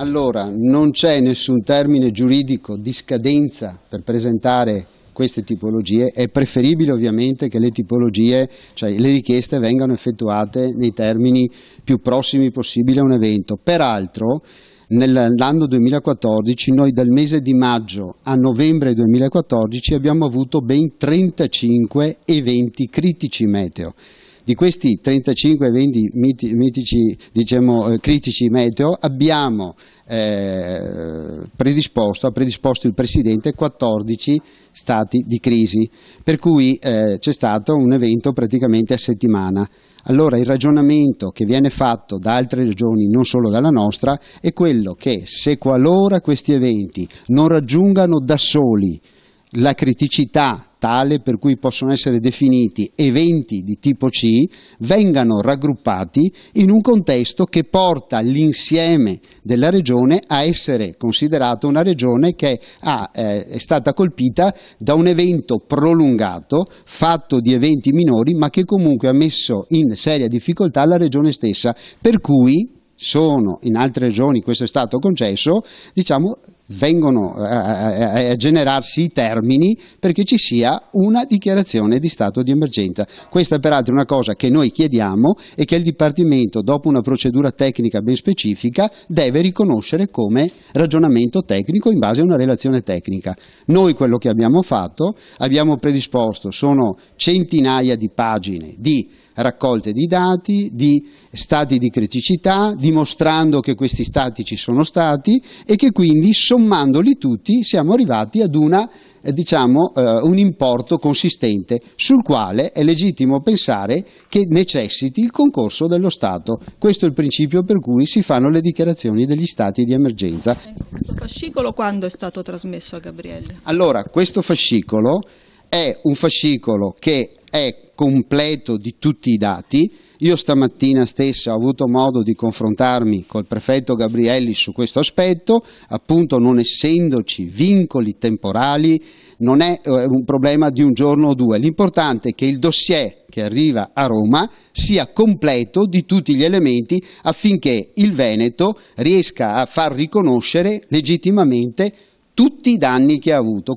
Allora, non c'è nessun termine giuridico di scadenza per presentare queste tipologie, è preferibile ovviamente che le tipologie, cioè le richieste vengano effettuate nei termini più prossimi possibile a un evento. Peraltro, nell'anno 2014 noi dal mese di maggio a novembre 2014 abbiamo avuto ben 35 eventi critici meteo. Di questi 35 eventi mitici, diciamo, eh, critici meteo abbiamo eh, predisposto, ha predisposto il Presidente 14 stati di crisi, per cui eh, c'è stato un evento praticamente a settimana. Allora il ragionamento che viene fatto da altre regioni, non solo dalla nostra, è quello che se qualora questi eventi non raggiungano da soli la criticità tale per cui possono essere definiti eventi di tipo C vengano raggruppati in un contesto che porta l'insieme della regione a essere considerata una regione che ha, eh, è stata colpita da un evento prolungato fatto di eventi minori ma che comunque ha messo in seria difficoltà la regione stessa per cui sono in altre regioni questo è stato concesso diciamo vengono eh, eh, eh, a, generarsi i termini perché ci sia una dichiarazione di stato di emergenza. Questa è peraltro una cosa che noi chiediamo e che il Dipartimento, dopo una procedura tecnica ben specifica, deve riconoscere come ragionamento tecnico in base a una relazione tecnica. Noi quello che abbiamo fatto, abbiamo predisposto, sono centinaia di pagine di raccolte di dati, di stati di criticità, dimostrando che questi stati ci sono stati e che quindi sommandoli tutti siamo arrivati ad una, eh, diciamo, eh, un importo consistente sul quale è legittimo pensare che necessiti il concorso dello Stato. Questo è il principio per cui si fanno le dichiarazioni degli stati di emergenza. Questo fascicolo quando è stato trasmesso a Gabriele? Allora, questo fascicolo è un fascicolo che è completo di tutti i dati. Io stamattina stessa ho avuto modo di confrontarmi col prefetto Gabrielli su questo aspetto, appunto non essendoci vincoli temporali non è eh, un problema di un giorno o due, l'importante è che il dossier che arriva a Roma sia completo di tutti gli elementi affinché il Veneto riesca a far riconoscere legittimamente tutti i danni che ha avuto.